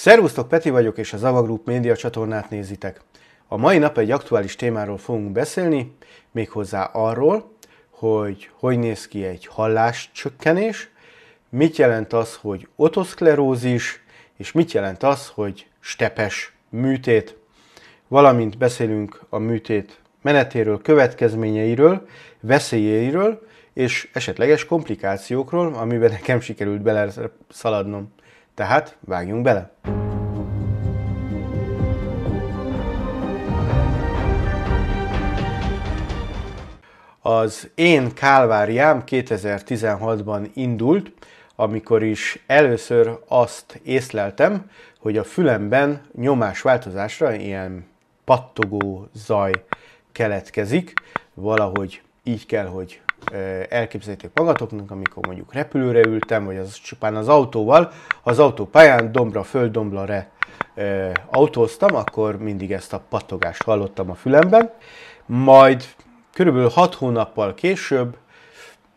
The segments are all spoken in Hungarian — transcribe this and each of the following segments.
Szervusztok, Peti vagyok, és a Zava Group média csatornát nézitek. A mai nap egy aktuális témáról fogunk beszélni, méghozzá arról, hogy hogy néz ki egy halláscsökkenés, mit jelent az, hogy otoszklerózis, és mit jelent az, hogy stepes műtét. Valamint beszélünk a műtét menetéről, következményeiről, veszélyeiről, és esetleges komplikációkról, amiben nekem sikerült beleszaladnom. Tehát vágjunk bele! Az Én Kálváriám 2016-ban indult, amikor is először azt észleltem, hogy a fülemben nyomásváltozásra ilyen pattogó zaj keletkezik, valahogy így kell, hogy elképzelték magatoknak, amikor mondjuk repülőre ültem, vagy az csupán az autóval, ha az autópályán dombra, földdombra re e, autóztam, akkor mindig ezt a patogást hallottam a fülemben. Majd körülbelül 6 hónappal később,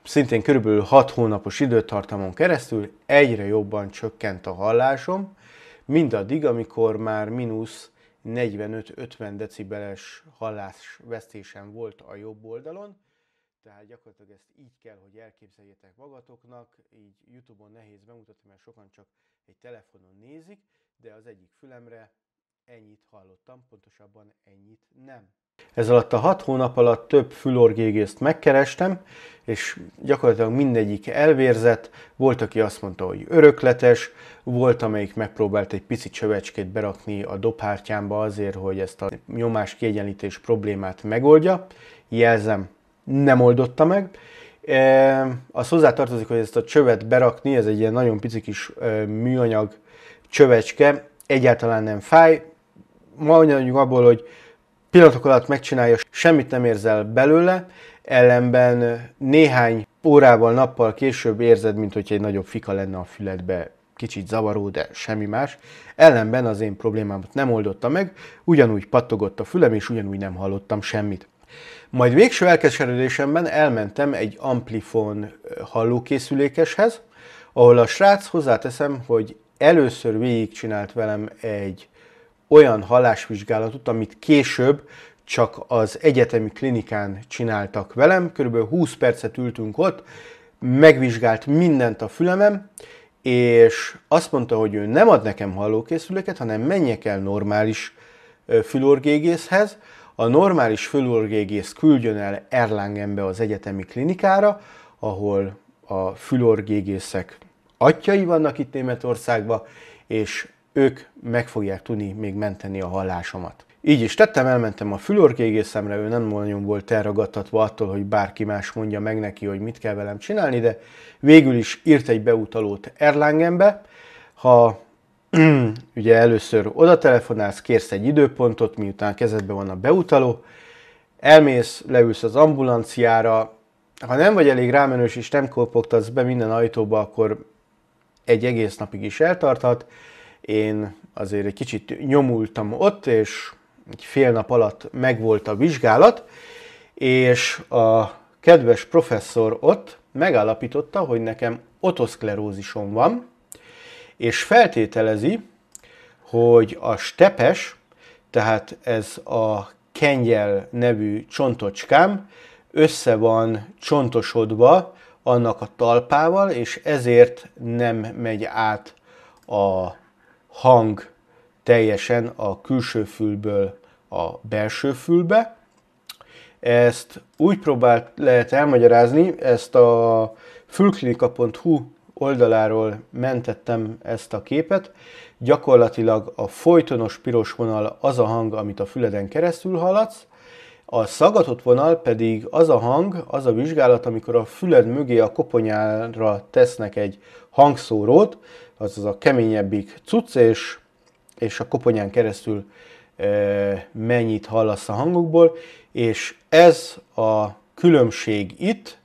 szintén körülbelül 6 hónapos időtartamon keresztül egyre jobban csökkent a hallásom, mindaddig, amikor már mínusz 45-50 decibeles hallásvesztésem volt a jobb oldalon tehát gyakorlatilag ezt így kell, hogy elképzeljétek magatoknak, így Youtube-on nehéz bemutatni, mert sokan csak egy telefonon nézik, de az egyik fülemre ennyit hallottam, pontosabban ennyit nem. Ez alatt a hat hónap alatt több fülorgégészt megkerestem, és gyakorlatilag mindegyik elvérzett, volt, aki azt mondta, hogy örökletes, volt, amelyik megpróbált egy pici csövecskét berakni a dobhártyámba azért, hogy ezt a nyomás kiegyenlítés problémát megoldja. Jelzem, nem oldotta meg. E, az hozzátartozik, hogy ezt a csövet berakni, ez egy ilyen nagyon pici kis e, műanyag csövecske, egyáltalán nem fáj. Ma mondjuk abból, hogy pillanatok alatt megcsinálja, semmit nem érzel belőle, ellenben néhány órával, nappal később érzed, mint hogy egy nagyobb fika lenne a füledbe, kicsit zavaró, de semmi más. Ellenben az én problémámat nem oldotta meg, ugyanúgy pattogott a fülem, és ugyanúgy nem hallottam semmit. Majd végső elkeseredésemben elmentem egy amplifon hallókészülékeshez, ahol a srác hozzáteszem, hogy először végigcsinált velem egy olyan hallásvizsgálatot, amit később csak az egyetemi klinikán csináltak velem. Körülbelül 20 percet ültünk ott, megvizsgált mindent a fülemem, és azt mondta, hogy ő nem ad nekem hallókészüléket, hanem menjek el normális fülorgégészhez, a normális fülorgégész küldjön el Erlangenbe az egyetemi klinikára, ahol a fülorgégészek atyai vannak itt Németországban, és ők meg fogják tudni még menteni a hallásomat. Így is tettem, elmentem a fülorgégészemre, ő nem nagyon volt elragadtatva attól, hogy bárki más mondja meg neki, hogy mit kell velem csinálni, de végül is írt egy beutalót Erlangenbe. Ha Mm. ugye először oda telefonálsz, kérsz egy időpontot, miután kezedben van a beutaló, elmész, leülsz az ambulanciára, ha nem vagy elég rámenős és nem kopogtatsz be minden ajtóba, akkor egy egész napig is eltarthat. Én azért egy kicsit nyomultam ott, és egy fél nap alatt megvolt a vizsgálat, és a kedves professzor ott megállapította, hogy nekem otoszklerózisom van, és feltételezi, hogy a stepes, tehát ez a kengyel nevű csontocskám össze van csontosodva annak a talpával, és ezért nem megy át a hang teljesen a külső fülből a belső fülbe. Ezt úgy próbált lehet elmagyarázni, ezt a fülklinika.hu oldaláról mentettem ezt a képet. Gyakorlatilag a folytonos piros vonal az a hang, amit a füleden keresztül haladsz, a szagatott vonal pedig az a hang, az a vizsgálat, amikor a füled mögé a koponyára tesznek egy hangszórót, azaz a keményebbik cucc, és, és a koponyán keresztül e, mennyit hallasz a hangokból, és ez a különbség itt,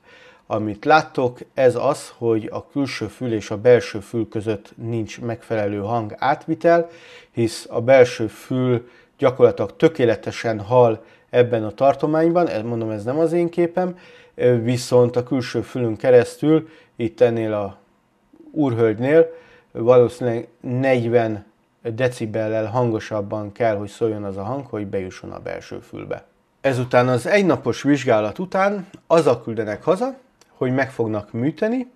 amit láttok, ez az, hogy a külső fül és a belső fül között nincs megfelelő hang átvitel, hisz a belső fül gyakorlatilag tökéletesen hal ebben a tartományban, mondom ez nem az én képem, viszont a külső fülön keresztül, itt ennél a úrhölgynél valószínűleg 40 decibellel hangosabban kell, hogy szóljon az a hang, hogy bejusson a belső fülbe. Ezután az egynapos vizsgálat után a küldenek haza, hogy meg fognak műteni,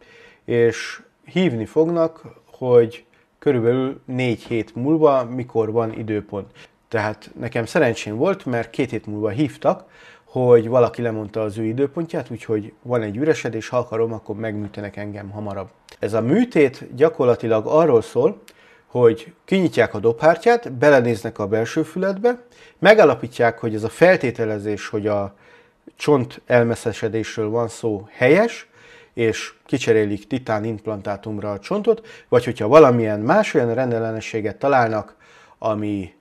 és hívni fognak, hogy körülbelül négy hét múlva mikor van időpont. Tehát nekem szerencsém volt, mert két hét múlva hívtak, hogy valaki lemondta az ő időpontját, úgyhogy van egy üresedés, ha akarom, akkor megműtenek engem hamarabb. Ez a műtét gyakorlatilag arról szól, hogy kinyitják a dobhártyát, belenéznek a belső fületbe, megállapítják, hogy ez a feltételezés, hogy a csont elmeszesedésről van szó helyes, és kicserélik titán implantátumra a csontot, vagy hogyha valamilyen más olyan rendellenességet találnak, ami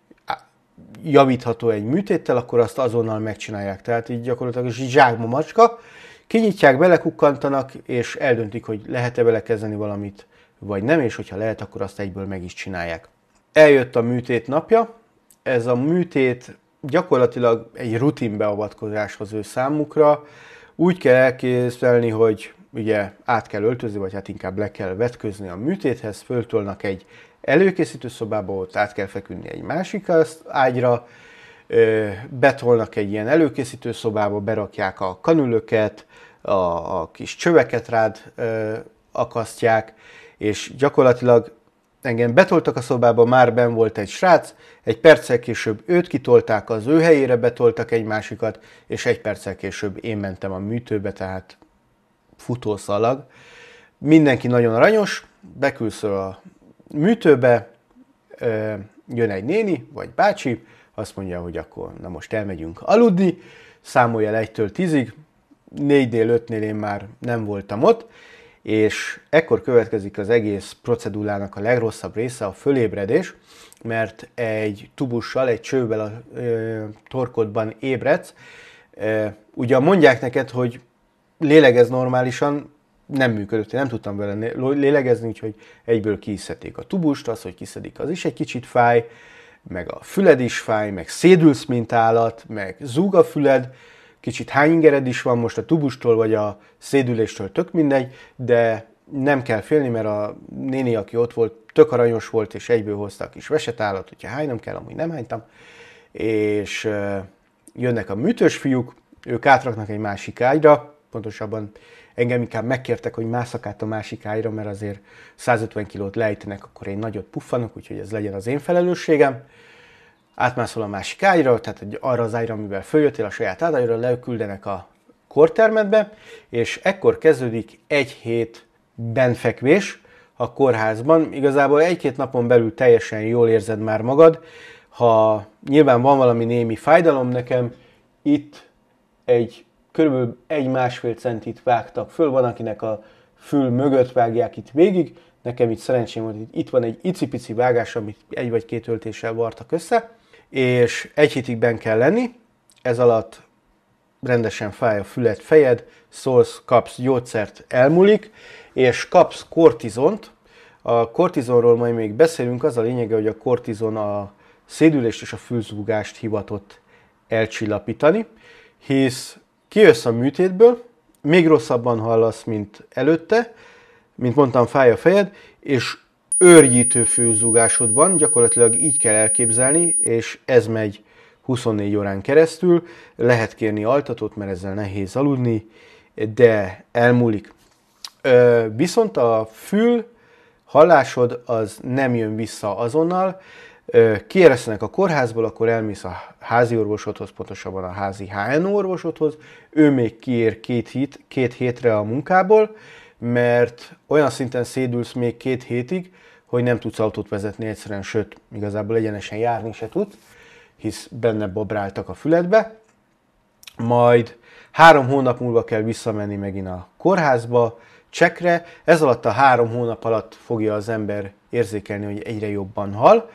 javítható egy műtéttel, akkor azt azonnal megcsinálják. Tehát így gyakorlatilag zsákma macska, kinyitják, belekukkantanak, és eldöntik, hogy lehet-e kezdeni valamit, vagy nem, és hogyha lehet, akkor azt egyből meg is csinálják. Eljött a műtét napja, ez a műtét gyakorlatilag egy rutin beavatkozáshoz ő számukra. Úgy kell elképzelni, hogy ugye át kell öltözni, vagy hát inkább le kell vetközni a műtéthez, föltolnak egy előkészítő szobába, ott át kell feküdni egy másik ágyra, betolnak egy ilyen előkészítő szobába, berakják a kanülöket, a, a kis csöveket rád akasztják, és gyakorlatilag Engem betoltak a szobába, már ben volt egy srác, egy perccel később őt kitolták, az ő helyére betoltak egy másikat, és egy perccel később én mentem a műtőbe, tehát futószalag. Mindenki nagyon aranyos, beküldsz a műtőbe, jön egy néni, vagy bácsi, azt mondja, hogy akkor na most elmegyünk aludni, számolja el 1-től 10-ig, 4-nél, 5-nél én már nem voltam ott, és ekkor következik az egész procedúrának a legrosszabb része, a fölébredés, mert egy tubussal, egy csővel a ö, torkodban ébredsz. E, ugye mondják neked, hogy lélegez normálisan, nem működött, én nem tudtam vele lélegezni, úgyhogy egyből kiszedték a tubust, az, hogy kiszedik, az is egy kicsit fáj, meg a füled is fáj, meg szédülsz, mint állat, meg zúg a füled, kicsit hányingered is van most a tubustól vagy a szédüléstől, tök mindegy, de nem kell félni, mert a néni, aki ott volt, tök aranyos volt, és egyből hozta a kis vesetállat, hogyha hánynom kell, amúgy nem hánytam, és jönnek a műtős fiúk, ők átraknak egy másik ágyra, pontosabban engem inkább megkértek, hogy mászak át a másik ágyra, mert azért 150 kilót lejtenek, akkor én nagyot puffanok, úgyhogy ez legyen az én felelősségem átmászol a másik ágyra, tehát arra az ágyra, amivel följöttél a saját ágyra, leküldenek a kórtermedbe, és ekkor kezdődik egy hét benfekvés a kórházban. Igazából egy-két napon belül teljesen jól érzed már magad, ha nyilván van valami némi fájdalom nekem, itt egy körülbelül egy másfél centit vágtak föl, van akinek a fül mögött vágják itt végig, nekem itt szerencsém volt, itt van egy icipici vágás, amit egy vagy két öltéssel vartak össze, és egy hétig ben kell lenni, ez alatt rendesen fáj a füled, fejed, szólsz, kapsz gyógyszert, elmúlik, és kapsz kortizont. A kortizonról majd még beszélünk, az a lényege, hogy a kortizon a szédülést és a fülzúgást hivatott elcsillapítani, hisz kijössz a műtétből, még rosszabban hallasz, mint előtte, mint mondtam, fáj a fejed, és őrjítő főzúgásod van, gyakorlatilag így kell elképzelni, és ez megy 24 órán keresztül. Lehet kérni altatót, mert ezzel nehéz aludni, de elmúlik. viszont a fül hallásod az nem jön vissza azonnal, kiéresztenek a kórházból, akkor elmész a házi orvosodhoz, pontosabban a házi HN orvosodhoz, ő még kiér két, hét, két hétre a munkából, mert olyan szinten szédülsz még két hétig, hogy nem tudsz autót vezetni egyszerűen, sőt, igazából egyenesen járni se tudsz, hisz benne babráltak a füledbe. Majd három hónap múlva kell visszamenni megint a kórházba, csekre. Ez alatt a három hónap alatt fogja az ember érzékelni, hogy egyre jobban hal.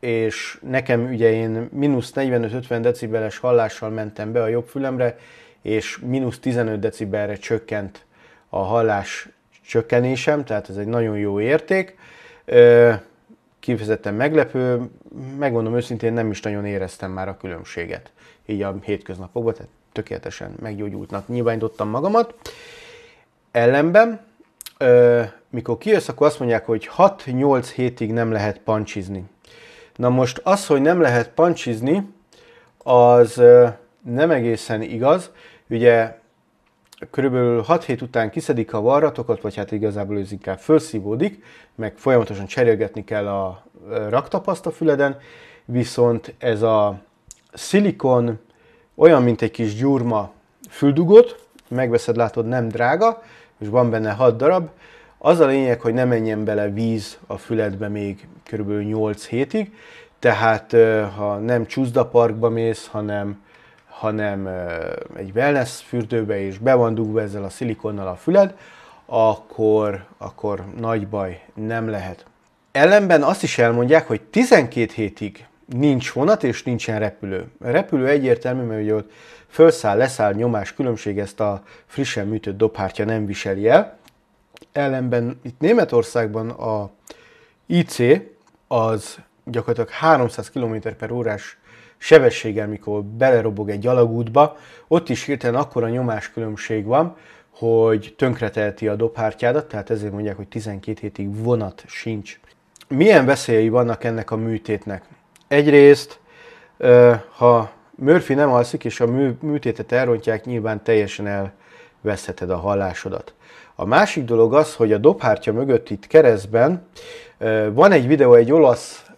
És nekem ugye én mínusz 45-50 decibeles hallással mentem be a jobb fülemre, és mínusz 15 decibelre csökkent a hallás csökkenésem, tehát ez egy nagyon jó érték. Kifejezetten meglepő, megmondom őszintén, nem is nagyon éreztem már a különbséget így a hétköznapokban, tehát tökéletesen meggyógyultnak nyilvánítottam magamat. Ellenben, mikor kijössz, akkor azt mondják, hogy 6-8 hétig nem lehet pancsizni. Na most az, hogy nem lehet pancsizni, az nem egészen igaz. Ugye körülbelül 6 hét után kiszedik a varratokat, vagy hát igazából ez inkább felszívódik, meg folyamatosan cserélgetni kell a raktapaszt a füleden, viszont ez a szilikon olyan, mint egy kis gyurma füldugót, megveszed, látod, nem drága, és van benne 6 darab, az a lényeg, hogy ne menjen bele víz a füledbe még körülbelül 8 hétig, tehát ha nem csúszdaparkba mész, hanem hanem egy wellness fürdőbe és be van dugva ezzel a szilikonnal a füled, akkor, akkor nagy baj nem lehet. Ellenben azt is elmondják, hogy 12 hétig nincs vonat és nincsen repülő. A repülő egyértelmű, mert ugye ott felszáll, leszáll nyomás különbség, ezt a frissen műtött dobhártya nem viseli el. Ellenben itt Németországban a IC az gyakorlatilag 300 km per órás sebességgel, mikor belerobog egy alagútba, ott is hirtelen akkora nyomáskülönbség van, hogy tönkreteheti a dobhártyádat, tehát ezért mondják, hogy 12 hétig vonat sincs. Milyen veszélyei vannak ennek a műtétnek? Egyrészt, ha Murphy nem alszik, és a műtétet elrontják, nyilván teljesen elveszheted a hallásodat. A másik dolog az, hogy a dobhártya mögött itt keresztben van egy videó egy olasz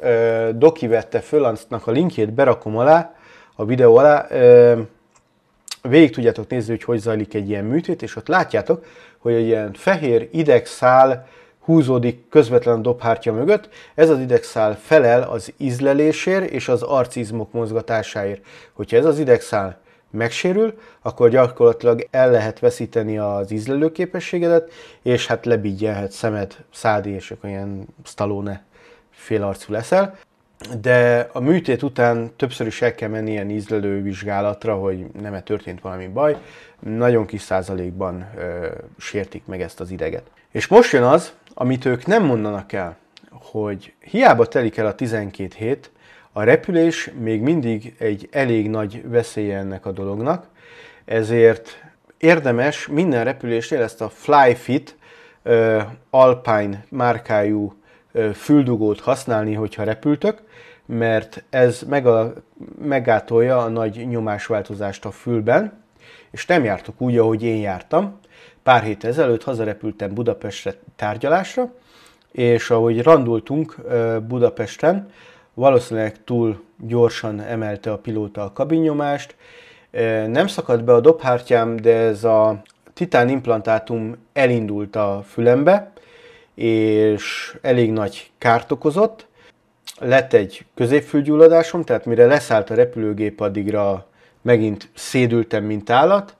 Doki vette föl, annak a linkjét berakom alá, a videó alá. Végig tudjátok nézni, hogy hogy zajlik egy ilyen műtét, és ott látjátok, hogy egy ilyen fehér idegszál húzódik közvetlen dobhártya mögött. Ez az idegszál felel az ízlelésért és az arcizmok mozgatásáért. Hogyha ez az idegszál megsérül, akkor gyakorlatilag el lehet veszíteni az ízlelő képességedet, és hát lebígyelhet szemed, szádi, és olyan ilyen félarcú leszel, de a műtét után többször is el kell menni ilyen ízlelő vizsgálatra, hogy nem-e történt valami baj, nagyon kis százalékban ö, sértik meg ezt az ideget. És most jön az, amit ők nem mondanak el, hogy hiába telik el a 12 hét, a repülés még mindig egy elég nagy veszélye ennek a dolognak, ezért érdemes minden repülésnél ezt a FlyFit ö, Alpine márkájú füldugót használni, hogyha repültök, mert ez meg a, megátolja a nagy nyomásváltozást a fülben, és nem jártok úgy, ahogy én jártam. Pár hét ezelőtt hazarepültem Budapestre tárgyalásra, és ahogy randultunk Budapesten, valószínűleg túl gyorsan emelte a pilóta a kabinnyomást. Nem szakadt be a dobhártyám, de ez a titán implantátum elindult a fülembe, és elég nagy kárt okozott. Lett egy középfülgyulladásom, tehát mire leszállt a repülőgép, addigra megint szédültem, mint állat.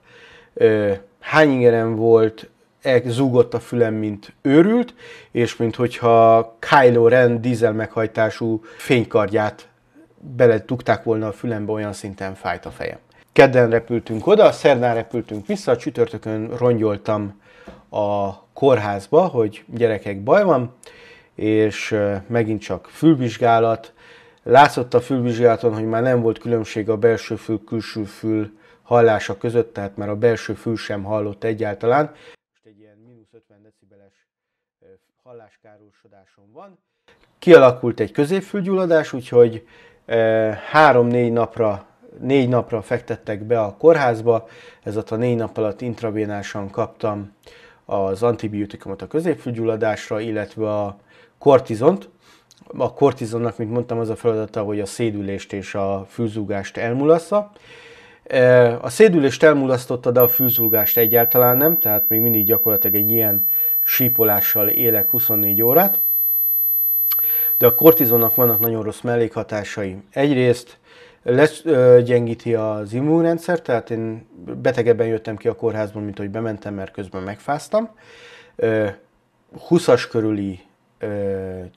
Hány ingerem volt, e, zúgott a fülem, mint őrült, és mint hogyha Kylo Ren dízel meghajtású fénykardját bele tukták volna a fülembe, olyan szinten fájt a fejem. Kedden repültünk oda, szerdán repültünk vissza, a csütörtökön rongyoltam a kórházba, hogy gyerekek baj van, és megint csak fülvizsgálat. Látszott a fülvizsgálaton, hogy már nem volt különbség a belső fül, külső fül hallása között, tehát már a belső fül sem hallott egyáltalán. Most egy ilyen mínusz 50 decibeles halláskárosodásom van. Kialakult egy középfülgyulladás, úgyhogy három-négy napra négy napra fektettek be a kórházba, ez a négy nap alatt intravénásan kaptam az antibiotikumot a középfülgyulladásra, illetve a kortizont. A kortizonnak, mint mondtam, az a feladata, hogy a szédülést és a fűzúgást elmulassza. E, a szédülést elmulasztotta, de a fűzúgást egyáltalán nem, tehát még mindig gyakorlatilag egy ilyen sípolással élek 24 órát. De a kortizonnak vannak nagyon rossz mellékhatásai. Egyrészt legyengíti az immunrendszer, tehát én betegebben jöttem ki a kórházból, mint hogy bementem, mert közben megfáztam. 20-as körüli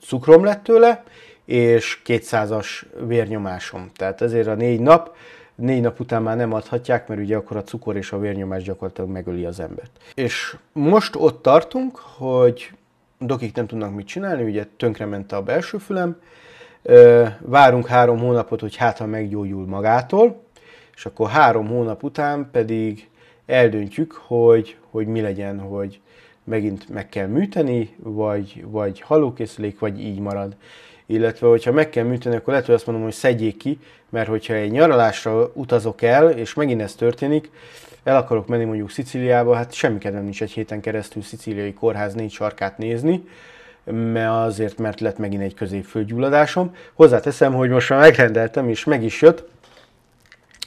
cukrom lett tőle, és 200-as vérnyomásom. Tehát ezért a négy nap, négy nap után már nem adhatják, mert ugye akkor a cukor és a vérnyomás gyakorlatilag megöli az embert. És most ott tartunk, hogy dokik nem tudnak mit csinálni, ugye tönkrement a belső fülem, várunk három hónapot, hogy hát ha meggyógyul magától, és akkor három hónap után pedig eldöntjük, hogy, hogy mi legyen, hogy megint meg kell műteni, vagy, vagy halókészülék, vagy így marad. Illetve, hogyha meg kell műteni, akkor lehet, hogy azt mondom, hogy szedjék ki, mert hogyha egy nyaralásra utazok el, és megint ez történik, el akarok menni mondjuk Szicíliába, hát semmi kedvem nincs egy héten keresztül szicíliai kórház négy sarkát nézni, mert azért, mert lett megint egy középfőgyulladásom. Hozzáteszem, hogy most már megrendeltem, és meg is jött.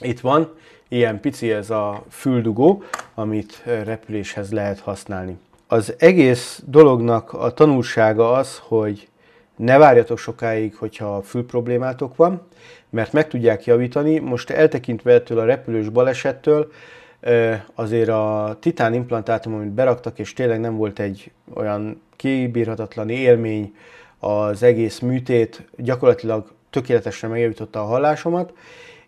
Itt van, ilyen pici ez a füldugó, amit repüléshez lehet használni. Az egész dolognak a tanulsága az, hogy ne várjatok sokáig, hogyha fül problémátok van, mert meg tudják javítani. Most eltekintve ettől a repülős balesettől, azért a titán implantátum, amit beraktak, és tényleg nem volt egy olyan kibírhatatlan élmény az egész műtét, gyakorlatilag tökéletesen megjavította a hallásomat,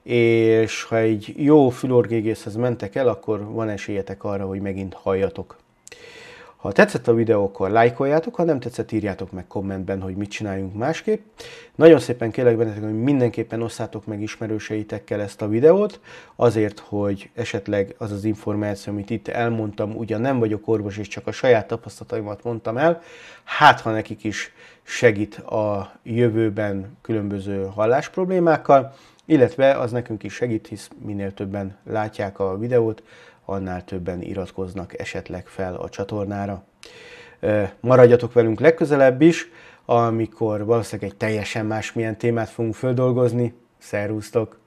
és ha egy jó fülorgégészhez mentek el, akkor van esélyetek arra, hogy megint halljatok. Ha tetszett a videó, akkor lájkoljátok, ha nem tetszett, írjátok meg kommentben, hogy mit csináljunk másképp. Nagyon szépen kérlek bennetek, hogy mindenképpen osszátok meg ismerőseitekkel ezt a videót, azért, hogy esetleg az az információ, amit itt elmondtam, ugyan nem vagyok orvos, és csak a saját tapasztalataimat mondtam el, hát ha nekik is segít a jövőben különböző hallás problémákkal, illetve az nekünk is segít, hisz minél többen látják a videót, annál többen iratkoznak esetleg fel a csatornára. Maradjatok velünk legközelebb is, amikor valószínűleg egy teljesen másmilyen témát fogunk földolgozni. Szerusztok!